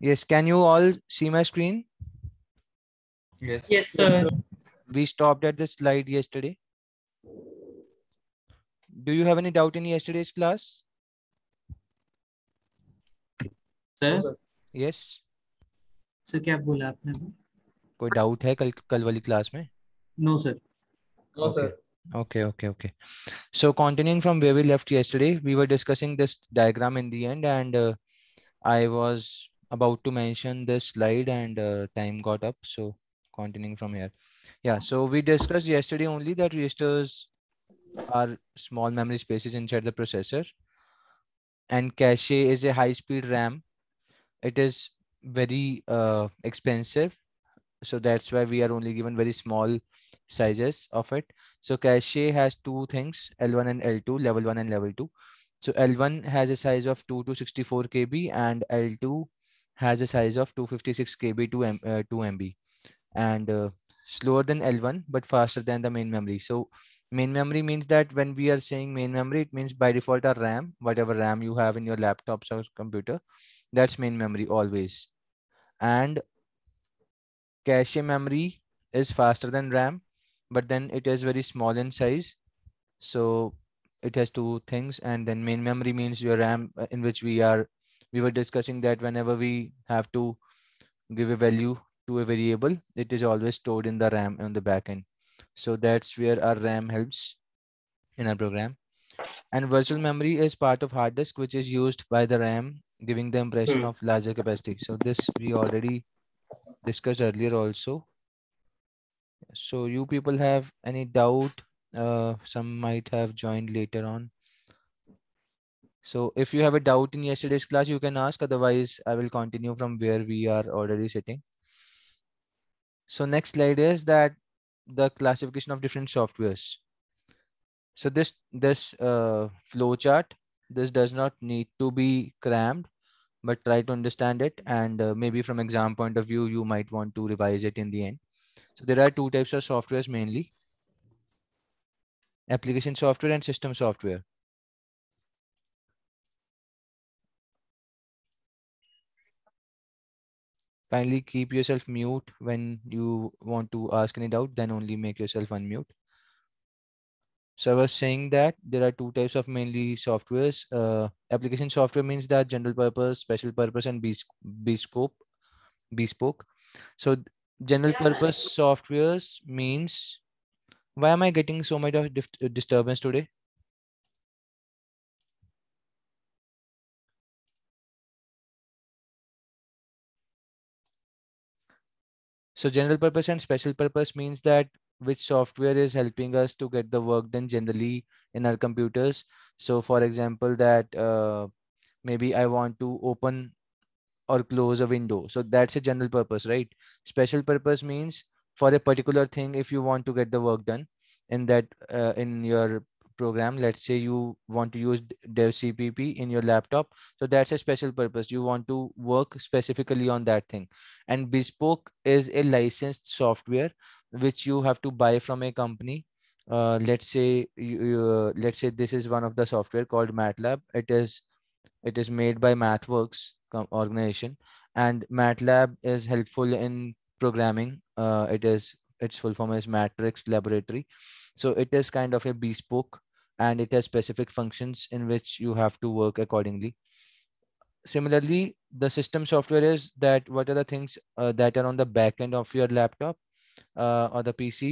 Yes, can you all see my screen? Yes. Yes, sir. We stopped at this slide yesterday. Do you have any doubt in yesterday's class? sir? Yes. Sir, क्या बोला आपने कोई doubt है कल कल वाली class में Okay, okay, okay. So continuing from where we left yesterday, we were discussing this diagram in the end, and uh, I was about to mention this slide and uh, time got up. So continuing from here. Yeah, so we discussed yesterday only that registers are small memory spaces inside the processor and cache is a high speed RAM. It is very uh, expensive. So that's why we are only given very small sizes of it. So cache has two things, L1 and L2, level one and level two. So L1 has a size of 2 to 64 KB and L2 has a size of 256 KB to M, uh, 2 MB and uh, slower than L1 but faster than the main memory. So main memory means that when we are saying main memory, it means by default our RAM, whatever RAM you have in your laptops or computer, that's main memory always. And cache memory is faster than RAM, but then it is very small in size. So it has two things and then main memory means your RAM uh, in which we are we were discussing that whenever we have to give a value to a variable, it is always stored in the RAM on the backend. So that's where our RAM helps in our program. And virtual memory is part of hard disk, which is used by the RAM, giving the impression hmm. of larger capacity. So this we already discussed earlier also. So you people have any doubt? Uh, some might have joined later on. So if you have a doubt in yesterday's class, you can ask. Otherwise, I will continue from where we are already sitting. So next slide is that the classification of different softwares. So this, this uh, flow chart, this does not need to be crammed, but try to understand it. And uh, maybe from exam point of view, you might want to revise it in the end. So there are two types of softwares mainly application software and system software. Kindly keep yourself mute when you want to ask any doubt, then only make yourself unmute. So I was saying that there are two types of mainly softwares. Uh, application software means that general purpose, special purpose, and bespoke. Bespoke. So general yeah. purpose softwares means why am I getting so much of disturbance today? So general purpose and special purpose means that which software is helping us to get the work done generally in our computers. So for example, that uh, maybe I want to open or close a window. So that's a general purpose, right? Special purpose means for a particular thing, if you want to get the work done in that uh, in your program let's say you want to use dev cpp in your laptop so that's a special purpose you want to work specifically on that thing and bespoke is a licensed software which you have to buy from a company uh, let's say you, you, uh, let's say this is one of the software called matlab it is it is made by mathworks organization and matlab is helpful in programming uh, it is its full form is matrix laboratory so it is kind of a bespoke and it has specific functions in which you have to work accordingly similarly the system software is that what are the things uh, that are on the back end of your laptop uh, or the pc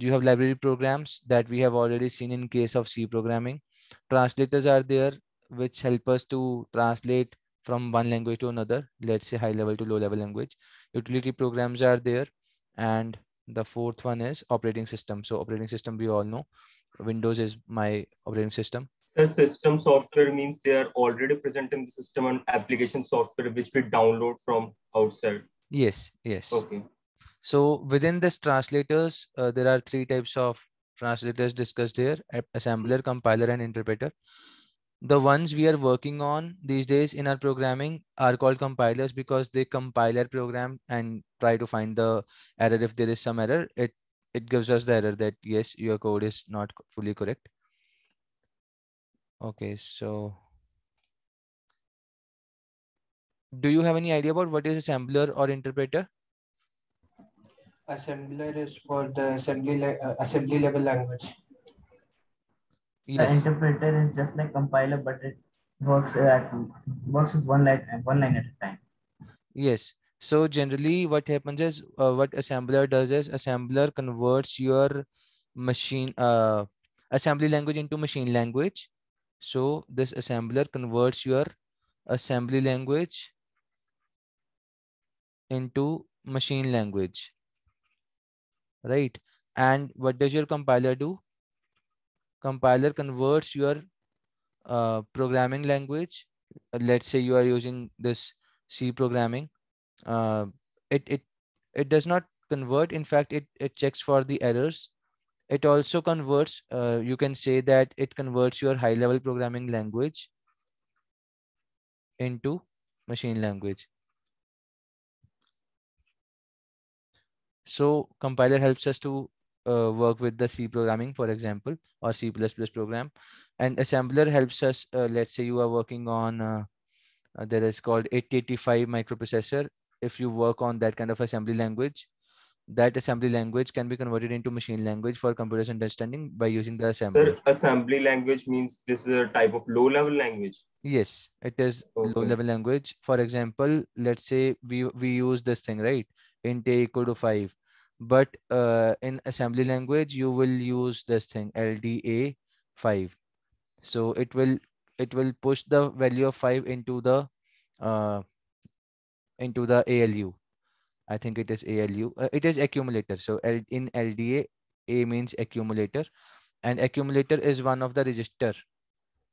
Do you have library programs that we have already seen in case of c programming translators are there which help us to translate from one language to another let's say high level to low level language utility programs are there and the fourth one is operating system so operating system we all know Windows is my operating system. The system software means they are already present in the system and application software which we download from outside. Yes, yes. Okay. So within this translators, uh, there are three types of translators discussed here, assembler, compiler, and interpreter. The ones we are working on these days in our programming are called compilers because they compile our program and try to find the error. If there is some error, it it gives us the error that yes, your code is not fully correct. Okay, so do you have any idea about what is assembler or interpreter? Assembler is for the assembly uh, assembly level language. Yes. The interpreter is just like compiler, but it works at works with one line one line at a time. Yes. So generally what happens is uh, what assembler does is assembler converts your machine uh, assembly language into machine language. So this assembler converts your assembly language into machine language. Right. And what does your compiler do? Compiler converts your uh, programming language. Let's say you are using this C programming uh, it it it does not convert in fact it it checks for the errors it also converts uh, you can say that it converts your high level programming language into machine language so compiler helps us to uh, work with the c programming for example or c++ program and assembler helps us uh, let's say you are working on uh, uh, there is called 885 microprocessor if you work on that kind of assembly language that assembly language can be converted into machine language for computer's understanding by using the assembly. Sir, assembly language means this is a type of low level language. Yes, it is okay. low level language. For example, let's say we, we use this thing, right? Int a equal to five. But uh, in assembly language, you will use this thing LDA five. So it will it will push the value of five into the uh, into the ALU. I think it is ALU. Uh, it is accumulator. So L in LDA, A means accumulator and accumulator is one of the register.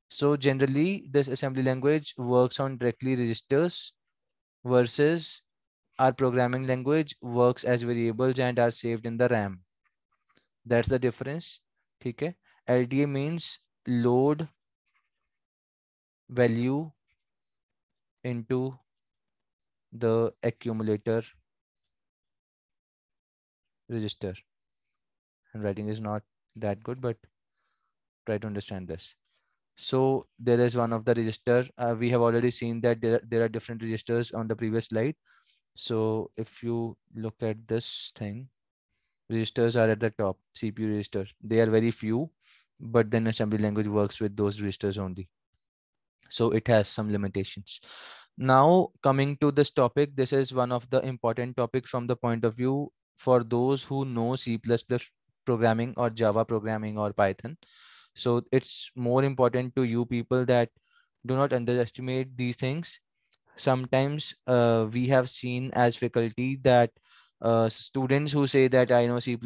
So generally this assembly language works on directly registers versus our programming language works as variables and are saved in the RAM. That's the difference. Okay. LDA means load value into the accumulator register. And writing is not that good, but try to understand this. So there is one of the register. Uh, we have already seen that there, there are different registers on the previous slide. So if you look at this thing, registers are at the top, CPU register. They are very few, but then assembly language works with those registers only. So it has some limitations now coming to this topic this is one of the important topics from the point of view for those who know c++ programming or java programming or python so it's more important to you people that do not underestimate these things sometimes uh, we have seen as faculty that uh, students who say that i know c++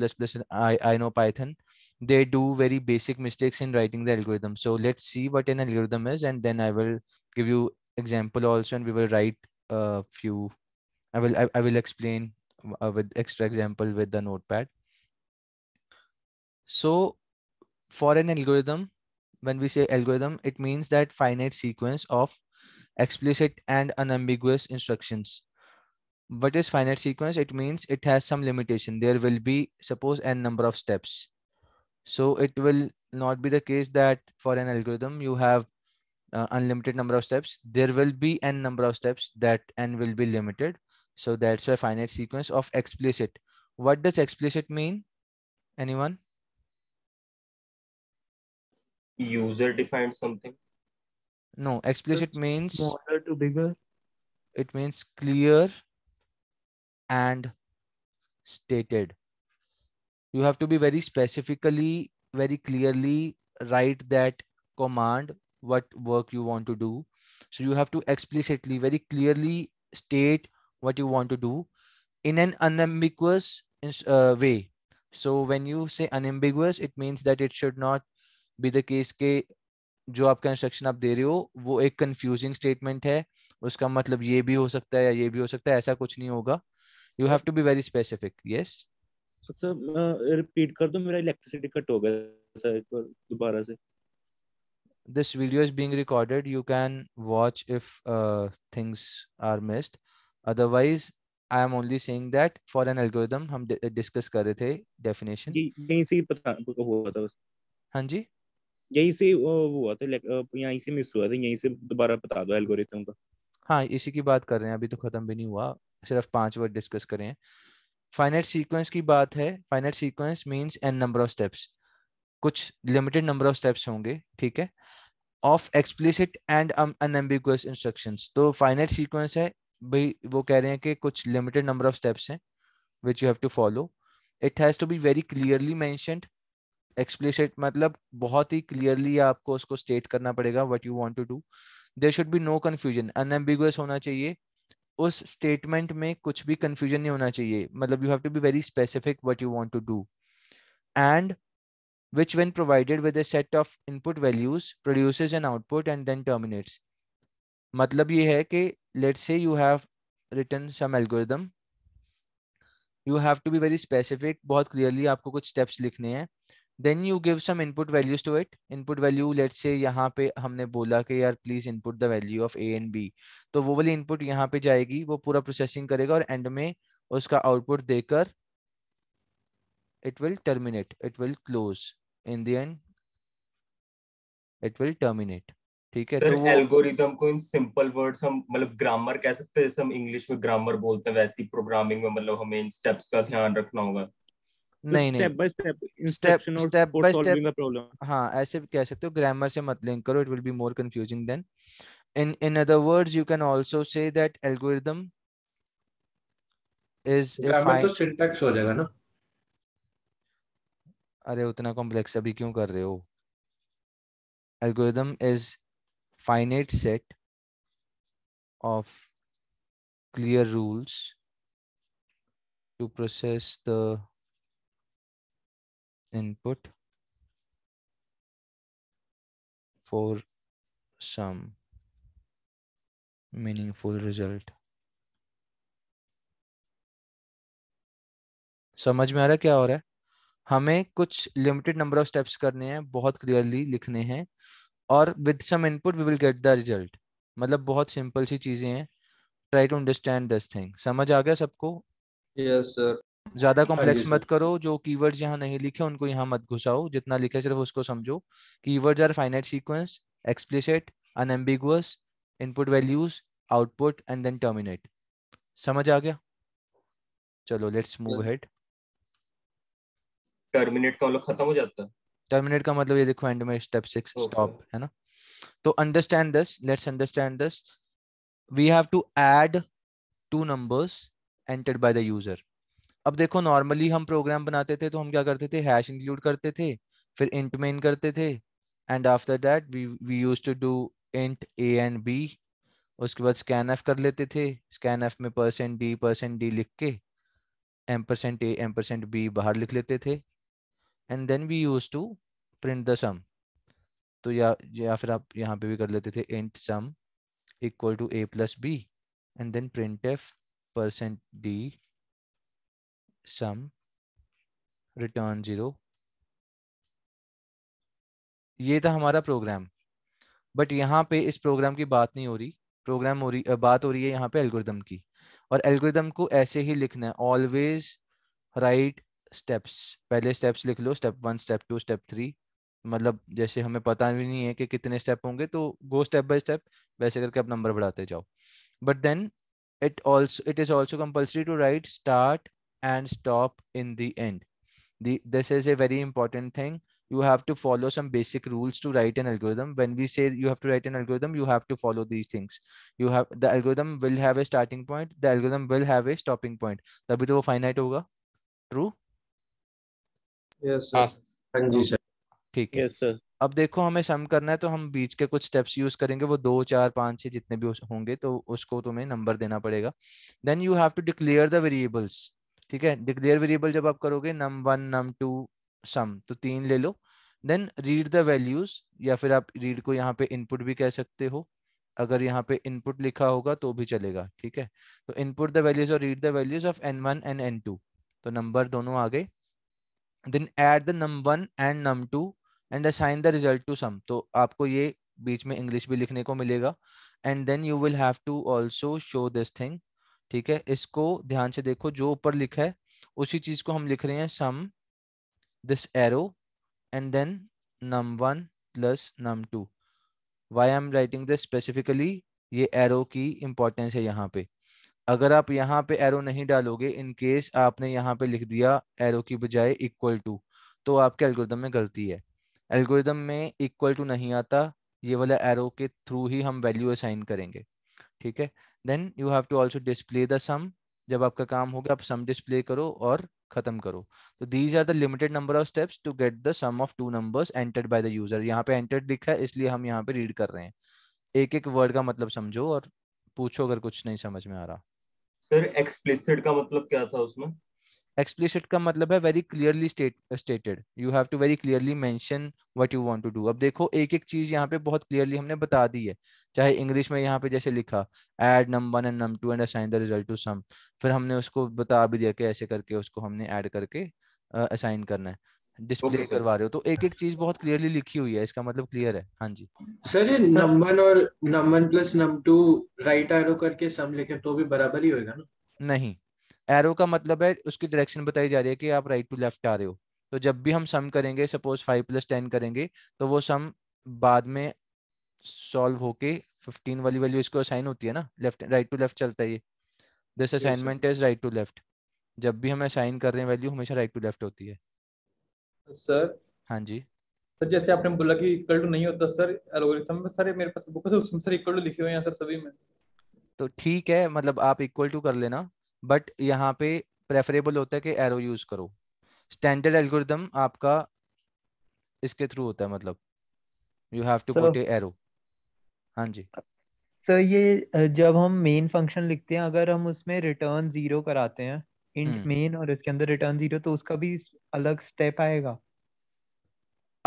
i i know python they do very basic mistakes in writing the algorithm so let's see what an algorithm is and then i will give you example also and we will write a few i will i, I will explain uh, with extra example with the notepad so for an algorithm when we say algorithm it means that finite sequence of explicit and unambiguous instructions what is finite sequence it means it has some limitation there will be suppose n number of steps so it will not be the case that for an algorithm you have uh, unlimited number of steps, there will be n number of steps that n will be limited. So that's why finite sequence of explicit. What does explicit mean? Anyone? User defined something. No, explicit means smaller to bigger. It means clear and stated. You have to be very specifically, very clearly write that command what work you want to do. So you have to explicitly, very clearly state what you want to do in an unambiguous uh, way. So when you say unambiguous, it means that it should not be the case के जो आपका instruction आप दे रहे हो वो एक confusing statement है उसका मतलब ये भी हो सकता है या ये भी हो सकता है ऐसा कुछ नहीं होगा you have to be very specific yes sir repeat कर दो मेरा इलेक्ट्रिसिटी कट हो गया था एक बार दोबारा से this video is being recorded you can watch if uh, things are missed otherwise I am only saying that for an algorithm हम डिस्कस uh, कर रहे थे डेफिनेशन यही से पता हुआ था हाँ जी यही से वो uh, हुआ था यहीं से miss hua tha yahi se dobara bata do algorithm ka हाँ इसी की बात कर रहे हैं अभी तो खत्म भी नहीं हुआ सिर्फ पांच वर्ड डिस्कस करें हैं फाइनेट सीक्वेंस की बात है finite sequence means n number of steps कुछ लिमिटेड नंबर ऑफ स्टेप्स होंगे ठीक है of explicit and unambiguous instructions तो फाइनेट सीक्वेंस है भाई वो कह रहे हैं कि कुछ लिमिटेड नंबर ऑफ स्टेप्स हैं which you have to follow it has to be very clearly mentioned explicit मतलब बहुत ही क्लियरली आपको उसको स्टेट करना पड़ेगा what you want to do there should be no confusion unambiguous होना चाहिए उस स्टेटमेंट में कुछ भी कन्फ्यूजन नहीं होना चाहिए मतलब you have to be very specific what you want to do and which when provided with a set of input values produces an output and then terminates matlab ye hai ki let's say you have written some algorithm you have to be very specific bahut clearly aapko kuch steps likhne hain then you give some input values to it input value let's say yahan pe humne bola कि yaar please input the value of a and b to wo wali input yahan pe jayegi wo pura processing karega aur end mein uska output dekar it will terminate it will close in the end it will terminate ठीक है Sir, तो algorithm को in simple words हम मतलब grammar कह सकते हैं हम इंग्लिश में ग्रामर बोलते हैं वैसे ही प्रोग्रामिंग में मतलब हमें इन स्टेप्स का ध्यान रखना होगा नहीं तो नहीं step by step by step हाँ ऐसे कह सकते हो ग्रामर से मत लिंक करो it will be more confusing than in in other words you can also say that algorithm is grammar तो सिंटैक्स हो जाएगा ना अरे उतना कॉम्प्लेक्स अभी क्यों कर रहे हो algorithm is finite set of clear rules to process the input for some meaningful result समझ में आ रहा है क्या हो रहा है हमें कुछ लिमिटेड नंबर ऑफ स्टेप्स करने हैं बहुत क्लियरली लिखने हैं और with some input we will get the result मतलब बहुत सिंपल सी चीजें हैं try to understand this thing समझ आ गया सबको यस सर ज्यादा कॉम्प्लेक्स मत करो जो कीवर्ड्स यहाँ नहीं लिखे उनको यहाँ मत घुसाओ जितना लिखे सिर्फ उसको समझो keywords are finite sequence explicit unambiguous input values output and then terminate समझ आ गया चलो लेट्स मूव हेड टर्मिनेट का मतलब खत्म हो जाता है टर्मिनेट का मतलब ये देखो एंड में स्टेप 6 स्टॉप है ना तो understand this let's understand this we have to add two numbers entered by the user अब देखो नॉर्मली हम प्रोग्राम बनाते थे तो हम क्या करते थे हैश इंक्लूड करते थे फिर इंट मेन करते थे and after that we we use to do int a and b उसके बाद स्कैन एफ कर लेते थे स्कैन एफ में परसेंट डी परसेंट डी लिख के m percent a m percent b बाहर लिख लेते थे and then we use to print the sum तो या या फिर आप यहाँ पे भी कर लेते थे int sum equal to a plus b and then printf percent d sum return zero ये था हमारा प्रोग्राम बट यहाँ पे इस प्रोग्राम की बात नहीं हो रही प्रोग्राम हो रही बात हो रही है यहाँ पे एल्गोरिदम की और एल्गोरिदम को ऐसे ही लिखना है ऑलवेज राइट स्टेप्स पहले स्टेप्स लिख लो step one step two step three मतलब जैसे हमें पता भी नहीं है कि कितने स्टेप होंगे तो गो स्टेप बाय स्टेप वैसे करके आप नंबर बढ़ाते जाओ but then it also it is also compulsory to write start and stop in the end this is a very important thing you have to follow some basic rules to write an algorithm when we say you have to write an algorithm you have to follow these things you have the algorithm will have a starting point the algorithm will have a stopping point तभी तो वो finite होगा true yes, हाँ। हाँ ठीक है yes, अब देखो हमें सम करना है तो हम बीच के कुछ स्टेप्स यूज करेंगे वो दो चार पाँच छह जितने भी होंगे तो उसको तुम्हें नंबर देना पड़ेगा then you have to declare the variables ठीक है डिक्लेयर वेरिएबल जब आप करोगे नम वन नम टू सम तो तीन ले लो देन रीड द वैल्यूज या फिर आप रीड को यहाँ पे इनपुट भी कह सकते हो अगर यहाँ पे इनपुट लिखा होगा तो भी चलेगा ठीक है तो इनपुट द वैल्यूज और read the values of n one and n two तो नंबर दोनों आ गए then add the num one and num two and assign the result to sum तो आपको ये बीच में इंग्लिश भी लिखने को मिलेगा and then you will have to also show this thing ठीक है इसको ध्यान से देखो जो ऊपर लिखा है उसी चीज को हम लिख रहे हैं sum this arrow and then num one plus num two why am writing this specifically ये एरो की इंपॉर्टेंस है यहाँ पे अगर आप यहाँ पे एरो नहीं डालोगे इन केस आपने यहाँ पे लिख दिया एरो की बजाय इक्वल टू तो आपके एल्गोरिदम में गलती है एल्गोरिदम में इक्वल टू नहीं आता ये वाला एरो के थ्रू ही हम वैल्यू असाइन करेंगे ठीक है then you have to also display the sum जब आपका काम होगा आप सम डिस्प्ले करो और खत्म करो तो these are the limited number of steps to get the sum of two numbers entered by the user यहाँ पे एंटर्ड लिखा है इसलिए हम यहाँ पे रीड कर रहे हैं एक एक वर्ड का मतलब समझो और पूछो अगर कुछ नहीं समझ में आ रहा सर एक्सप्लिसिट का मतलब क्या था उसमें एक्सप्लिसिट का मतलब है very clearly stated you have to very clearly mention what you want to do अब देखो एक एक चीज यहाँ पे बहुत क्लियरली हमने बता दी है चाहे इंग्लिश में यहाँ पे जैसे लिखा add num one and num two and assign the result to sum फिर हमने उसको बता भी दिया कि ऐसे करके उसको हमने ऐड करके असाइन uh, करना है डिस्प्ले okay, करवा रहे हो तो एक एक चीज बहुत क्लियरली लिखी हुई है इसका मतलब क्लियर है हाँ जी सर ये नम वन और num one plus num two right arrow करके सम लिखे तो भी बराबर ही होगा ना नहीं एरो का मतलब है उसकी डायरेक्शन बताई जा रही है कि आप राइट टू लेफ्ट आ रहे हो तो जब भी हम सम करेंगे सपोज फाइव प्लस टेन करेंगे तो वो सम बाद में सॉल्व होके फिफ्टीन वाली वैल्यू इसको असाइन होती है ना लेफ्ट राइट टू लेफ्ट चलता है ये this assignment is right to left जब भी हम असाइन कर रहे हैं वैल्यू हमेशा राइट टू लेफ्ट होती है सर हाँ जी सर जैसे आपने बोला कि इक्वल टू नहीं होता सर एल्गोरिथम में सर मेरे पास बुक है उसमें सर इक्वल टू लिखे हुए हैं सर सभी में तो ठीक है मतलब आप इक्वल टू कर लेना बट यहाँ पे प्रेफरेबल होता है कि एरो यूज करो स्टैंडर्ड एल्गोरिथम आपका इसके थ्रू होता है मतलब you have to put arrow हाँ जी सर ये जब हम मेन फंक्शन लिखते हैं अगर हम उसमें रिटर्न जीरो कराते हैं इंट मेन हम्म। और इसके अंदर रिटर्न जीरो तो उसका भी अलग स्टेप आएगा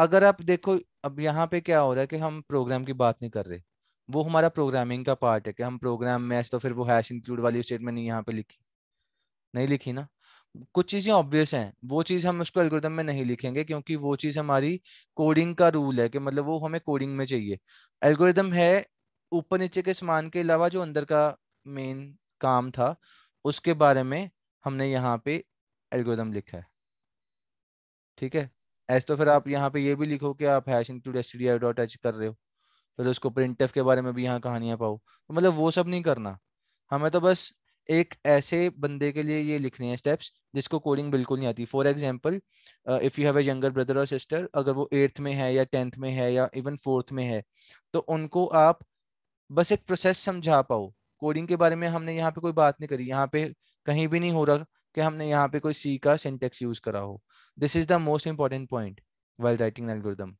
अगर आप देखो अब यहाँ पे क्या हो रहा है कि हम प्रोग्राम की बात नहीं कर रहे वो हमारा प्रोग्रामिंग का पार्ट है कि हम प्रोग्राम मैच तो फिर वो हैश इंक्लूड वाली स्टेटमेंट नहीं यहाँ पे लिखी नहीं लिखी ना कुछ चीज़ें ऑब्वियस हैं वो चीज़ हम उसको एल्गोरिथम में नहीं लिखेंगे क्योंकि वो चीज़ हमारी कोडिंग का रूल है कि मतलब वो हमें कोडिंग में चाहिए एल्गोरिथम है ऊपर नीचे के सामान के अलावा जो अंदर का मेन काम था उसके बारे में हमने यहाँ पे एल्गोरिथम लिखा है ठीक है ऐसे तो फिर आप यहाँ पे ये भी लिखो कि आप hash include S dot H कर रहे हो फिर उसको प्रिंट के बारे में भी यहाँ कहानियाँ पाओ तो मतलब वो सब नहीं करना हमें तो बस एक ऐसे बंदे के लिए ये लिखने हैं स्टेप्स जिसको कोडिंग बिल्कुल नहीं आती for example if you have a younger brother और सिस्टर अगर वो एट्थ में है या टेंथ में है या इवन फोर्थ में है तो उनको आप बस एक प्रोसेस समझा पाओ कोडिंग के बारे में हमने यहाँ पे कोई बात नहीं करी यहाँ पे कहीं भी नहीं हो रहा कि हमने यहाँ पे कोई सी का सिंटेक्स यूज करा हो this is the most important point well writing algorithm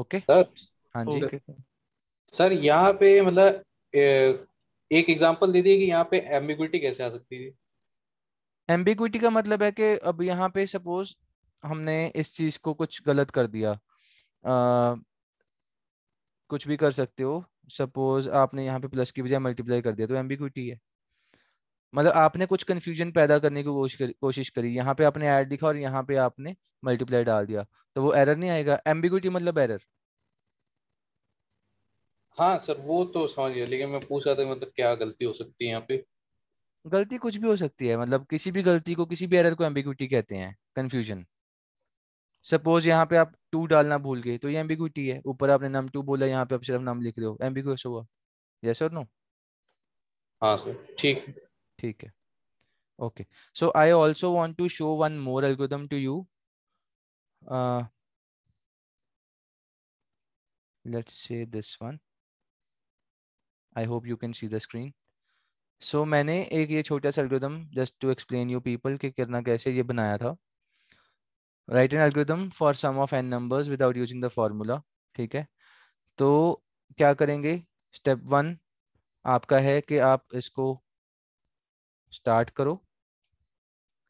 okay हाँ जी okay. सर यहाँ पे मतलब एक एग्जांपल दे दिए कि यहाँ पे एम्बिग्युइटी कैसे आ सकती है एम्बिग्युइटी का मतलब है कि अब यहाँ पे सपोज हमने इस चीज को कुछ गलत कर दिया आ, कुछ भी कर सकते हो सपोज आपने यहाँ पे प्लस की बजाय मल्टीप्लाई कर दिया तो एम्बिग्युइटी है मतलब आपने कुछ कंफ्यूजन पैदा करने की कोशिश कोशिश करी यहाँ पे आपने ऐड लिखा और यहाँ पे आपने मल्टीप्लाई डाल दिया तो वो एरर नहीं आएगा एम्बिगुटी मतलब एरर हाँ सर वो तो समझ गया लेकिन मैं पूछ रहा था मतलब क्या गलती हो सकती है यहाँ पे गलती कुछ भी हो सकती है मतलब किसी भी गलती को किसी भी एरर को एम्बिगुटी कहते हैं कंफ्यूजन सपोज यहाँ पे आप टू डालना भूल गए तो ये एम्बिगुटी है ऊपर आपने नम टू बोला यहाँ पे आप सिर्फ नम लिख रहे हो एम्बिगुअस हुआ यस और नो हाँ सर ठीक ठीक है okay so I also want to show one more algorithm to you let say this one I hope you can see the screen so मैंने एक ये छोटा सा algorithm just to explain you people कि कितना कैसे ये बनाया था right an algorithm for sum of n numbers without using the formula ठीक है तो क्या करेंगे स्टेप वन आपका है कि आप इसको स्टार्ट करो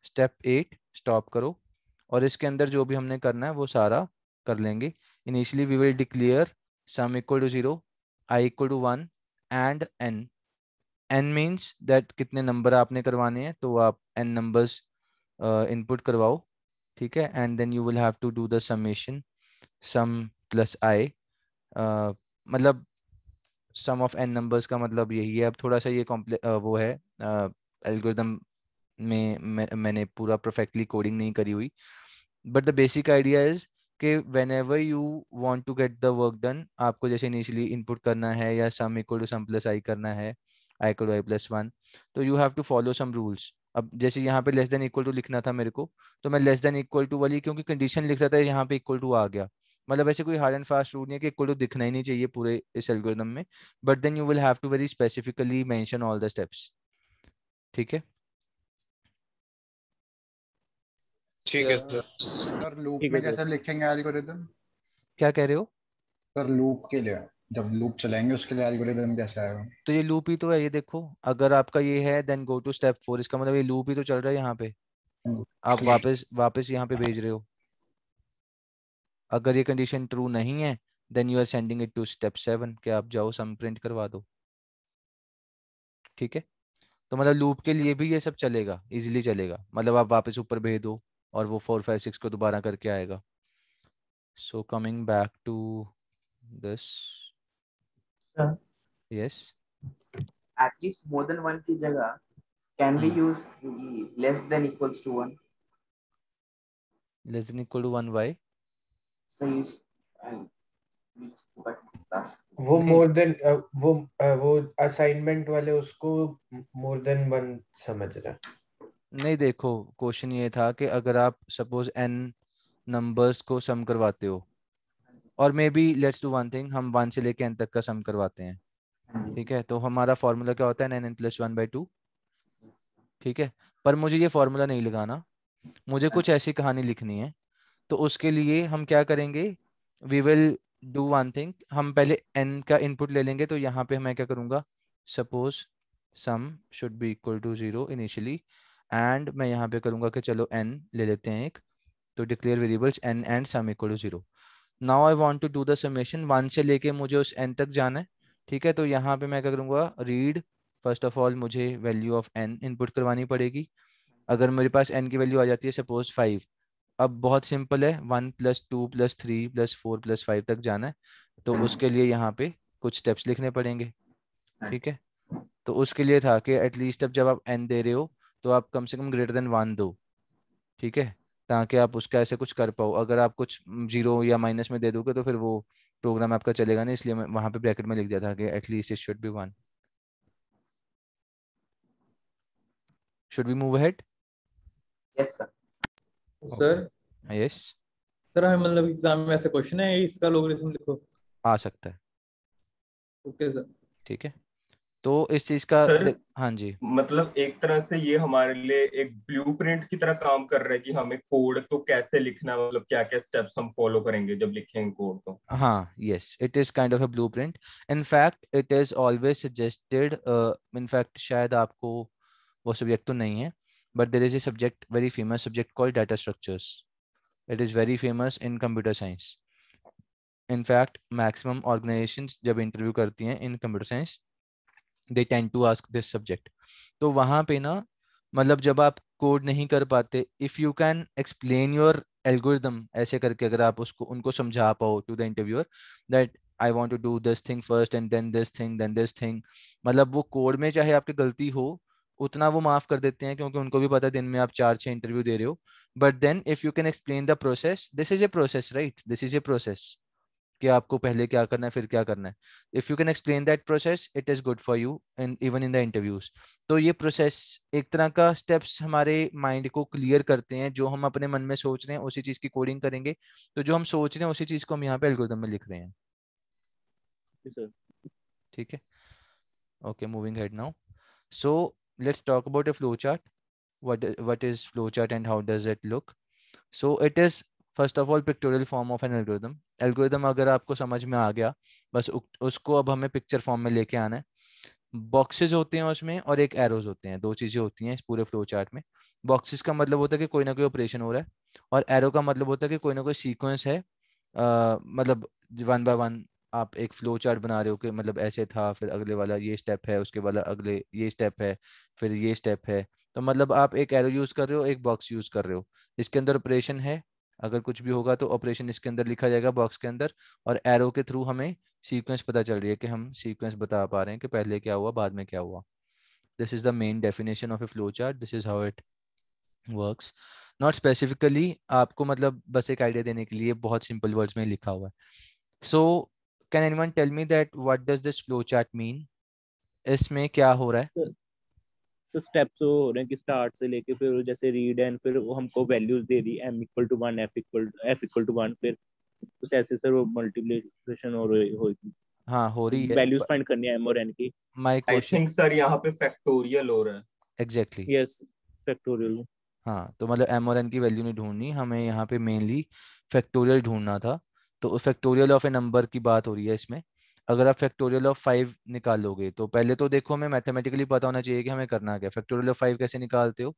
स्टेप एट स्टॉप करो और इसके अंदर जो भी हमने करना है वो सारा कर लेंगे initially we will declare sum equal to zero i equal to one and n n means that कितने नंबर आपने करवाने हैं तो आप एन नंबर्स इनपुट करवाओ ठीक है and then you will have to do the summation sum plus i मतलब सम ऑफ एन नंबर्स का मतलब यही है अब थोड़ा सा ये कॉम्प्ले uh, वो है uh, एल्गोरिदम में मैं, मैंने पूरा परफेक्टली कोडिंग नहीं करी हुई but the basic idea is कि whenever you want to get the work done आपको जैसे इनिशियली इनपुट करना है या sum equal to sum plus i करना है i equal i plus one तो you have to follow some rules अब जैसे यहाँ पे लेस देन इक्वल टू लिखना था मेरे को तो मैं लेस देन इक्वल टू वाली क्योंकि कंडीशन लिख रहा था यहाँ पे इक्वल टू आ गया मतलब ऐसे कोई हार्ड एंड फास्ट रूल नहीं है कि इक्वल टू दिखना ही नहीं चाहिए पूरे इस एल्गोरिदम में but then you will have to very specifically mention all the steps ठीक है ठीक है सर लूप में जैसे लिखेंगे एल्गोरिथम क्या कह रहे हो सर लूप के लिए जब लूप चलाएंगे उसके लिए एल्गोरिथम कैसे आएगा तो ये लूप ही तो है ये देखो अगर आपका ये है देन गो टू स्टेप 4 इसका मतलब ये लूप ही तो चल रहा है यहां पे आप वापस वापस यहां पे भेज रहे हो अगर ये कंडीशन ट्रू नहीं है then you are sending it to step 7 कि आप जाओ सम प्रिंट करवा दो ठीक है तो मतलब लूप के लिए भी ये सब चलेगा इजीली चलेगा मतलब आप वापस ऊपर भेज दो और वो फोर फाइव सिक्स को दोबारा करके आएगा so coming back to this yes at least more than one की जगह can be use less than equals to one less than equal to one why so you वो मोर देन वो वो assignment वाले उसको मोर देन वन समझ रहा नहीं देखो क्वेश्चन ये था कि अगर आप सपोज एन नंबर्स को सम करवाते हो और maybe let's do one thing हम वन से लेके एन तक का सम करवाते हैं ठीक है तो हमारा फॉर्मूला क्या होता है n n plus one by two ठीक है पर मुझे ये फॉर्मूला नहीं लगाना मुझे कुछ ऐसी कहानी लिखनी है तो उसके लिए हम क्या करेंगे we will do one thing हम पहले एन का इनपुट ले लेंगे तो यहाँ पे मैं क्या करूंगा suppose sum should be equal to zero initially and मैं यहाँ पे करूंगा कि चलो एन ले लेते हैं एक तो declare variables n and sum equal to zero now I want to do the summation one से लेके मुझे उस एन तक जाना है ठीक है तो यहाँ पे मैं क्या करूँगा रीड फर्स्ट ऑफ ऑल मुझे वैल्यू ऑफ एन इनपुट करवानी पड़ेगी अगर मेरे पास एन की वैल्यू आ जाती है सपोज फाइव अब बहुत सिंपल है one plus two plus three plus four plus five तक जाना है तो उसके लिए यहाँ पे कुछ स्टेप्स लिखने पड़ेंगे ठीक है तो उसके लिए था कि एटलीस्ट अब जब आप एन दे रहे हो तो आप कम से कम ग्रेटर देन वन दो ठीक है ताकि आप उसका ऐसे कुछ कर पाओ अगर आप कुछ जीरो या माइनस में दे दोगे तो फिर वो प्रोग्राम आपका चलेगा नहीं इसलिए मैं वहां पे ब्रैकेट में लिख दिया था कि at least it should be one should be move ahead yes sir sir yes sir हमें मतलब एग्जाम में ऐसे क्वेश्चन है इसका लोगरिथम लिखो आ सकता है ओके सर ठीक है तो इस चीज का सर, हाँ जी मतलब एक तरह से ये हमारे लिए एक ब्लूप्रिंट की तरह काम कर रहा है कि हमें कोड तो कैसे लिखना मतलब क्या क्या स्टेप्स हम फॉलो करेंगे जब लिखेंगे कोड तो हाँ yes it is kind of a blueprint in fact it is always suggested in fact शायद आपको वो सब्जेक्ट तो नहीं है but there is a subject, very famous subject called data structures. It is very famous in computer science. In fact maximum organisation जब interview करती हैं in computer science they tend to ask this subject तो वहाँ पे ना मतलब जब आप कोड नहीं कर पाते if you can explain your algorithm ऐसे करके अगर आप उसको उनको समझा पाओ to the interviewer that I want to do this thing first and then this thing then this thing मतलब वो कोड में चाहे आपकी गलती हो उतना वो माफ कर देते हैं क्योंकि उनको भी पता है दिन में आप चार छह इंटरव्यू दे रहे हो but then if you can explain the process this is a process right this is a process कि आपको पहले क्या करना है फिर क्या करना है if you can explain that process it is good for you and even in the interviews तो ये प्रोसेस एक तरह का स्टेप्स हमारे माइंड को क्लियर करते हैं जो हम अपने मन में सोच रहे हैं उसी चीज की कोडिंग करेंगे तो जो हम सोच रहे हैं उसी चीज को हम यहाँ पे एल्गोरिदम में लिख रहे हैं ठीक है okay moving head now so let's talk about a flowchart. What, what is flowchart and how does it look? So it is first of all pictorial form of an algorithm algorithm अगर आपको समझ में आ गया बस उसको अब हमें picture form में लेके आना है बॉक्सेस होते हैं उसमें और एक एरोज होते हैं दो चीज़ें होती हैं इस पूरे फ्लो चार्ट में बॉक्सेस का मतलब होता है कि कोई ना कोई ऑपरेशन हो रहा है और एरो का मतलब होता है कि कोई ना कोई सीक्वेंस है आ, मतलब वन बाय वन आप एक फ्लो चार्ट बना रहे हो कि मतलब ऐसे था फिर अगले वाला ये स्टेप है उसके वाला अगले ये स्टेप है फिर ये स्टेप है तो मतलब आप एक एरो यूज़ कर रहे हो एक बॉक्स यूज़ कर रहे हो इसके अंदर ऑपरेशन है अगर कुछ भी होगा तो ऑपरेशन इसके अंदर लिखा जाएगा बॉक्स के अंदर और एरो के थ्रू हमें सीक्वेंस पता चल रही है कि हम सीक्वेंस बता पा रहे हैं कि पहले क्या हुआ बाद में क्या हुआ this is the main definition of a flow chart this is how it work not specifically आपको मतलब बस एक आइडिया देने के लिए बहुत सिंपल वर्ड्स में लिखा हुआ है so can anyone tell me that what does this flow chart mean इसमें क्या हो रहा है तो स्टेप्स हो रहे हैं कि स्टार्ट से लेके फिर जैसे रीड एंड फिर वो हमको वैल्यूज दे दी m equal to 1 f equal f equal to 1 फिर उस ऐसे सर वो मल्टीप्लिकेशन हो रही होगी हां हो रही है वैल्यूज फाइंड करनी है m और n की माय क्वेश्चन सर यहां पे फैक्टोरियल हो रहा है एग्जैक्टली यस फैक्टोरियल हाँ तो मतलब m और n की वैल्यू नहीं ढूंढनी हमें यहाँ पे मेनली फैक्टोरियल ढूंढना था तो फैक्टोरियल ऑफ ए नंबर की बात हो रही है इसमें अगर आप फैक्टोरियल ऑफ फाइव निकालोगे तो पहले तो देखो हमें मैथमेटिकली पता होना चाहिए कि हमें करना क्या फैक्टोरियल ऑफ फाइव कैसे निकालते हो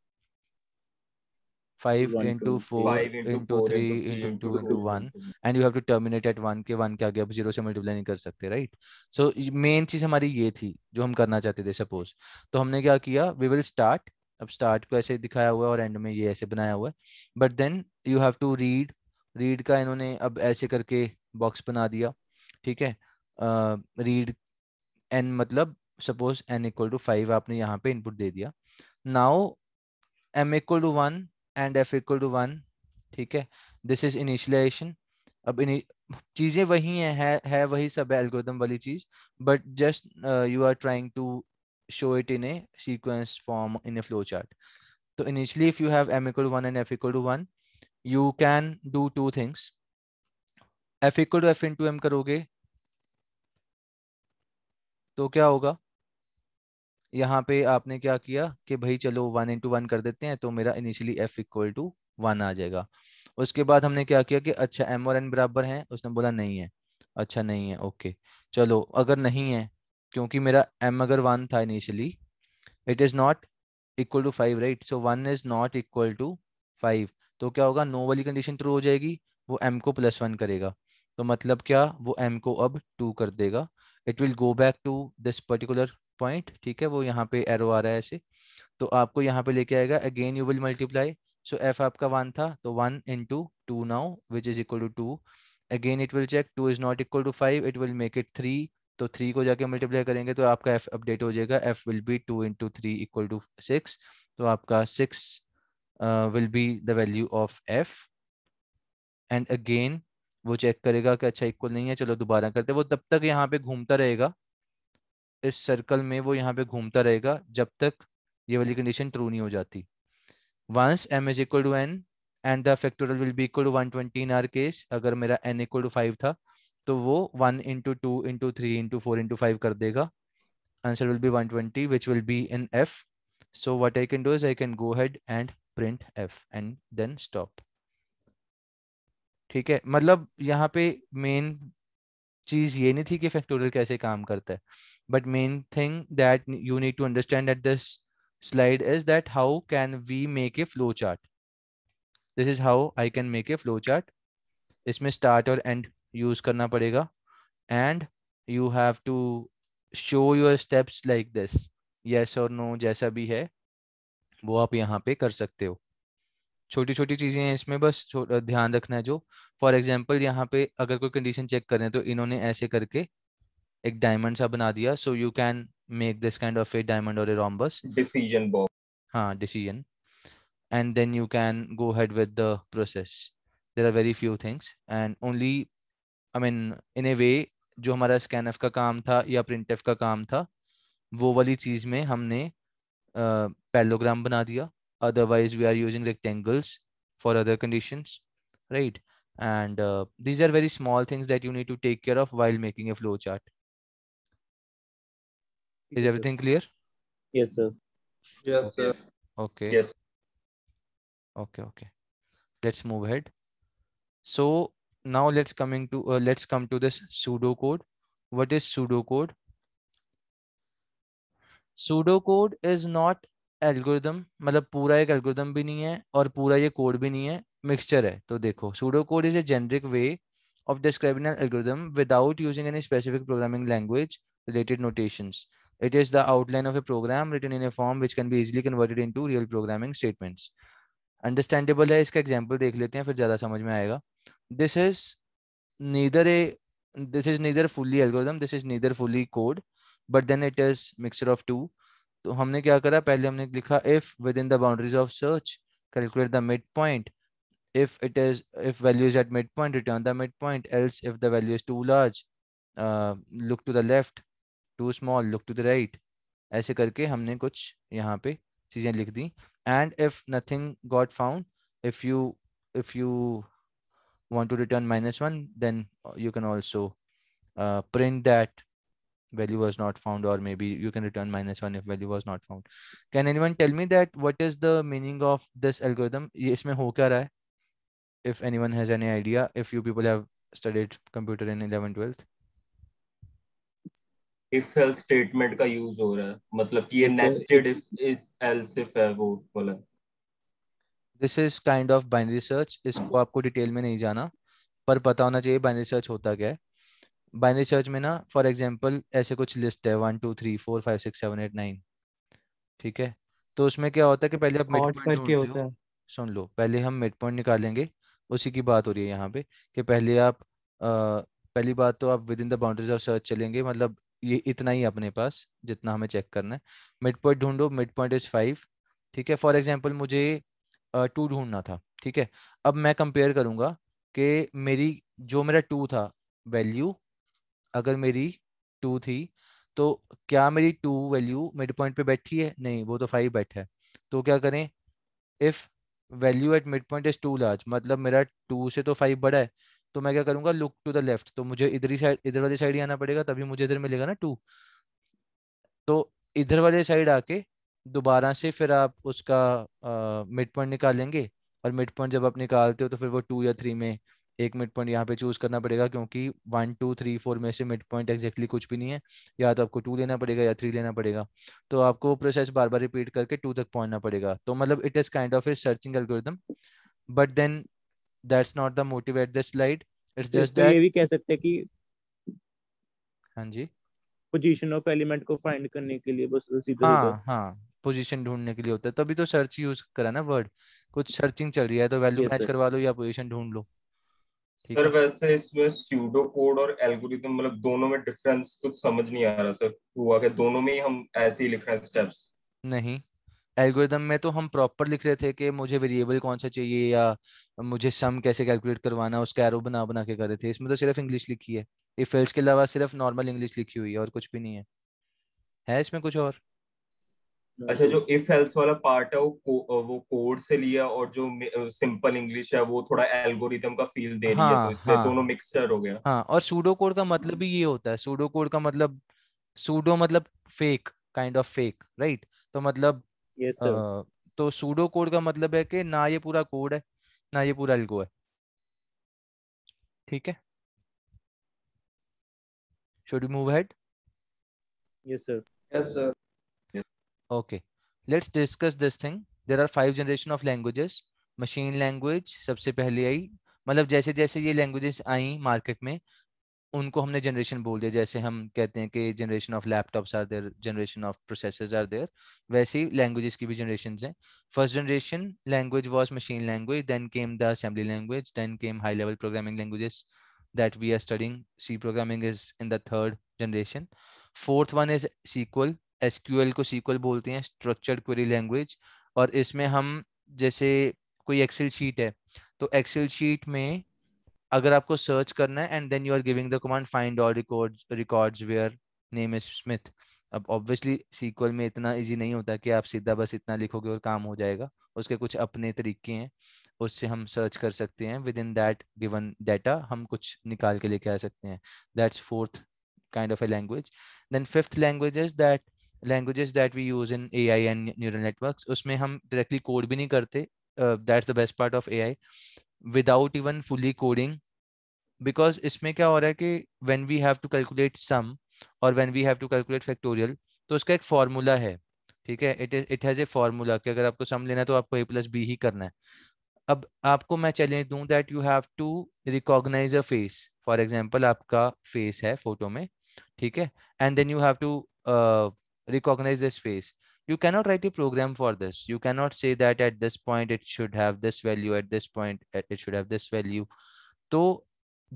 five into four into three into two into one and you have to terminate at one के वन के आगे आप जीरो से मल्टीप्लाई नहीं कर सकते राइट सो मेन चीज हमारी ये थी जो हम करना चाहते थे सपोज तो हमने क्या किया वी विल स्टार्ट अब स्टार्ट को ऐसे दिखाया हुआ है और एंड में ये ऐसे बनाया हुआ है but then you have to read read का इन्होंने अब ऐसे करके बॉक्स बना दिया ठीक है रीड एन मतलब suppose n equal to five आपने यहाँ पे इनपुट दे दिया now m equal to one and f equal to one ठीक है दिस इज इनिशियलाइजेशन अब इन चीज़ें वही हैं है, है वही सब है एल्गोदम वाली चीज़ but just you are trying to show it in a sequence form in a flow chart तो initially if you have m equal to one and f equal to one you can do two things f equal to f into m करोगे तो क्या होगा यहाँ पे आपने क्या किया कि भाई चलो वन इंटू वन कर देते हैं तो मेरा initially f equal to one आ जाएगा उसके बाद हमने क्या किया कि अच्छा एम और एन बराबर हैं उसने बोला नहीं है अच्छा नहीं है ओके चलो अगर नहीं है क्योंकि मेरा एम अगर वन था initially it is not equal to five right so one is not equal to five तो क्या होगा नो वाली कंडीशन ट्रू हो जाएगी वो एम को प्लस वन करेगा तो मतलब क्या वो एम को अब टू कर देगा it will go back to this particular point ठीक है वो यहाँ पे एरो आ रहा है ऐसे तो आपको यहाँ पे लेके आएगा again you will multiply so f आपका वन था तो one in two two now which is equal to two again it will check two is not equal to five it will make it three तो three को जाके multiply करेंगे तो आपका F update हो जाएगा f will be two into three equal to six तो आपका six uh, will be the value of f and again वो चेक करेगा कि अच्छा इक्वल नहीं है चलो दोबारा करते वो तब तक यहाँ पे घूमता रहेगा इस सर्कल में वो यहाँ पे घूमता रहेगा जब तक ये वाली कंडीशन ट्रू नहीं हो जाती once m is equal to n and the factorial will be equal to 120 in our case अगर मेरा एन इक्वल टू फाइव था तो वो one into two into three into four into five कर देगा answer will be 120 which will be in f so what I can do is I can go head and print f and then stop ठीक है मतलब यहाँ पे main चीज ये नहीं थी कि फैक्टोरियल कैसे काम करता है but main thing that you need to understand at this slide is that how can we make a flow chart this is how I can make a flow chart इसमें स्टार्ट और end use करना पड़ेगा and you have to show your steps like this yes और no जैसा भी है वो आप यहाँ पे कर सकते हो छोटी छोटी चीजें हैं इसमें बस ध्यान रखना है जो फॉर एग्जाम्पल यहाँ पे अगर कोई कंडीशन चेक करें तो इन्होंने ऐसे करके एक डायमंड सा बना दिया so you can make this kind of a diamond और ए रॉम्बस डिसीजन बॉक्स हाँ decision and then you can go head with the process there are very few things and only I mean in a way जो हमारा F का काम था या F का काम था वो वाली चीज़ में हमने parallelogram bana diya. Otherwise, we are using rectangles for other conditions, right? And uh, these are very small things that you need to take care of while making a flow chart. Is everything clear? Yes, sir. Yes, sir. Okay. Yes. Okay, okay. Let's move ahead. So now let's coming to uh, let's come to this pseudo code. What is pseudo code? Pseudo code is not algorithm मतलब पूरा एक algorithm भी नहीं है और पूरा ये code भी नहीं है मिक्सचर है तो देखो pseudo code is a generic way of describing an algorithm without using any specific programming language related notation it is the outline of a program written in a form which can भी easily converted into real programming statements understandable है इसका example देख लेते हैं फिर ज्यादा समझ में आएगा this is neither a this is neither fully algorithm this is neither fully code but then it is mixture of two तो हमने क्या करा पहले हमने लिखा if within the boundaries of search calculate the mid point if it is if value is at mid point return the mid point else if the value is too large look to the left too small look to the right ऐसे करके हमने कुछ यहाँ पे चीजें लिख दी and if nothing got found if you if you want to return minus one then you can also print that value was not found or maybe you can return minus one if value was not found can anyone tell me that what is the meaning of this algorithm isme ho kya raha hai if anyone has any idea if you people have studied computer in 11 12th if else statement ka use ho raha है मतलब कि ये nested if is else if hai wo बोला this is kind of binary search isko aapko detail mein nahi jana पर पता होना चाहिए binary search होता क्या है बाइनरी सर्च में ना फॉर एग्जाम्पल ऐसे कुछ लिस्ट है one two three four five six seven eight nine ठीक है तो उसमें क्या होता है कि तो पहले आप मिड पॉइंट सुन लो पहले हम मिड पॉइंट निकालेंगे उसी की बात हो रही है यहाँ पे कि पहले आप आ, पहली बात तो आप within the boundaries of search चलेंगे मतलब ये इतना ही अपने पास जितना हमें चेक करना है मिड पॉइंट ढूंढो मिड पॉइंट इज फाइव ठीक है फॉर एग्जाम्पल मुझे टू ढूंढना था ठीक है अब मैं कंपेयर करूंगा कि मेरी जो मेरा टू था वैल्यू अगर मेरी टू थी तो क्या मेरी टू वैल्यू मिड पॉइंट पे बैठी है नहीं वो तो फाइव बैठा है तो क्या करें if value at mid point is too large मतलब मेरा टू से तो फाइव बड़ा है तो मैं क्या करूंगा लुक टू द लेफ्ट तो मुझे इधर ही साइड इधर वाली साइड ही आना पड़ेगा तभी मुझे इधर मिलेगा ना टू तो इधर वाले साइड आके दोबारा से फिर आप उसका मिड पॉइंट निकालेंगे और मिड पॉइंट जब आप निकालते हो तो फिर वो टू या थ्री में एक मिड पॉइंट यहाँ पे चूज करना पड़ेगा क्योंकि वन टू थ्री फोर में से मिड पॉइंट एक्जैक्टली कुछ भी नहीं है या तो आपको टू लेना पड़ेगा या थ्री लेना पड़ेगा तो आपको प्रोसेस बार बार रिपीट करके टू तक पहुंचना पड़ेगा तो मतलब it is kind of a searching algorithm but then that's not the motive at this slide it's just that ये भी कह सकते हैं कि हाँ जी पोजीशन ऑफ एलिमेंट को फाइंड करने के लिए बस सीधा हाँ हाँ पोजीशन ढूंढने के लिए होता है तभी तो सर्च यूज करा ना वर्ड कुछ सर्चिंग चल रही है तो वैल्यू मैच करवा लो या पोजीशन ढूंढ लो सर वैसे इसमें स्यूडो कोड और एल्गोरिथम मतलब दोनों में डिफरेंस कुछ समझ नहीं आ रहा सर हुआ क्या दोनों में ही हम ऐसे ही लिख रहे हैं स्टेप्स नहीं एल्गोरिदम में तो हम प्रॉपर लिख रहे थे कि मुझे वेरिएबल कौन सा चाहिए या मुझे सम कैसे कैलकुलेट करवाना उसका एरो बना बना के कर रहे थे इसमें तो सिर्फ इंग्लिश लिखी है इफ एल्स के अलावा सिर्फ नॉर्मल इंग्लिश लिखी हुई है और कुछ भी नहीं है है इसमें कुछ और अच्छा जो इफ एल्स वाला पार्ट है वो को, वो कोड से लिया और जो सिंपल इंग्लिश है वो थोड़ा एल्गोरिथम का फील दे रही हाँ, है तो इसलिए हाँ, दोनों मिक्सचर हो गया हाँ और सूडो कोड का मतलब भी ये होता है सूडो कोड का मतलब सूडो मतलब fake kind of fake right तो मतलब यस सर तो सूडो कोड का मतलब है कि ना ये पूरा कोड है ना ये पूरा एल्गो है ठीक है should we move ahead yes sir yes sir okay let's discuss this thing there are five generation of languages machine language sabse pehle aayi matlab jaise jaise ye languages aayi market mein unko humne generation bol diya jaise hum kehte hain ki generation of laptops are there generation of processors are there वैसे languages ki bhi generations hain first generation language was machine language then came the assembly language then came high level programming languages that we are studying C programming is in the third generation fourth one is SQL SQL को sequel बोलते हैं structured query language और इसमें हम जैसे कोई Excel sheet है तो एक्सेल शीट में अगर आपको सर्च करना है and then you are giving the command find all record records where name is Smith अब ऑब्वियसली सीक्वल में इतना इजी नहीं होता कि आप सीधा बस इतना लिखोगे और काम हो जाएगा उसके कुछ अपने तरीके हैं उससे हम सर्च कर सकते हैं within that given data हम कुछ निकाल के लेके आ सकते हैं that's fourth kind of a language then fifth language is that languages that we use in A I and neural network उसमें हम डायरेक्टली कोड भी नहीं करते that's the best part of A I without even fully coding because इसमें क्या हो रहा है कि when we have to calculate some और when we have to calculate factorial तो उसका एक फार्मूला है ठीक है it is it has a formula कि अगर आपको सम लेना है तो आपको ए प्लस बी ही करना है अब आपको मैं चैलेंज दूँ that you have to recognize a face for example आपका फेस है फोटो में ठीक है and then you have to recognize this face you cannot write a program for this you cannot say that at this point it should have this value at this point uh, it should have this value तो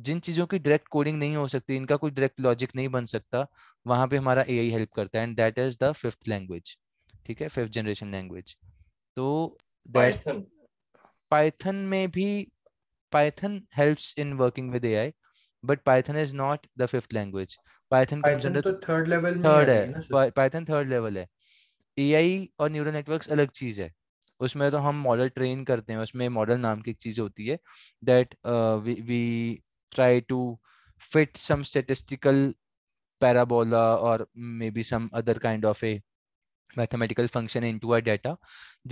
जिन चीज़ों की direct coding नहीं हो सकती इनका कोई direct logic नहीं बन सकता वहां पे हमारा एआई हेल्प करता है and that is the fifth language ठीक है फिफ्थ जनरेशन लैंग्वेज तो दैट पाइथन में भी Python helps in working with AI but Python is not the fifth language Python तो थर्ड लेवल थर्ड है पाइथन थर्ड लेवल है AI और neural network अलग चीज है उसमें तो हम मॉडल ट्रेन करते हैं उसमें मॉडल नाम की एक चीज होती है that we try to fit some statistical parabola और maybe some other kind of a mathematical function to our data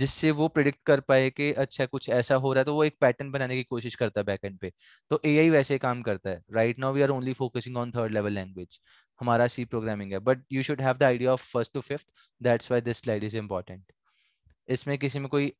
जिससे वो प्रिडिक्ट कर पाए कि अच्छा कुछ ऐसा हो रहा है तो वो एक पैटर्न बनाने की कोशिश करता है बैकएंड पे तो एआई वैसे काम करता है right now we are only focusing on third level language हमारा सी प्रोग्रामिंग है but you should have the idea of first to fifth that's why this slide is important इसमें किसी में कोई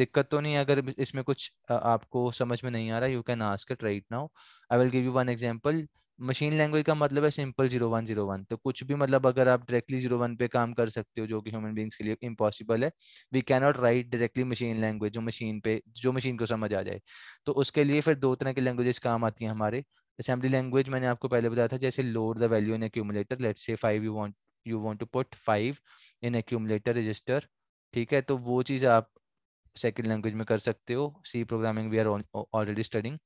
दिक्कत तो नहीं है अगर इसमें कुछ आपको समझ में नहीं आ रहा you can ask it right now I will give you one example machine language का मतलब है simple zero one zero one तो कुछ भी मतलब अगर आप डायरेक्टली जीरो वन पे काम कर सकते हो जो कि ह्यूमन बींग्स के लिए इम्पॉसिबल है we can not write directly machine language जो मशीन पे जो मशीन को समझ आ जाए तो उसके लिए फिर दो तरह की लैंग्वेजेस काम आती हैं हमारे असेंबली लैंग्वेज मैंने आपको पहले बताया था जैसे load the value in accumulator let say five you want you want to put five in accumulator register ठीक है तो वो चीज़ आप सेकेंड लैंग्वेज में कर सकते हो C programming we are already studying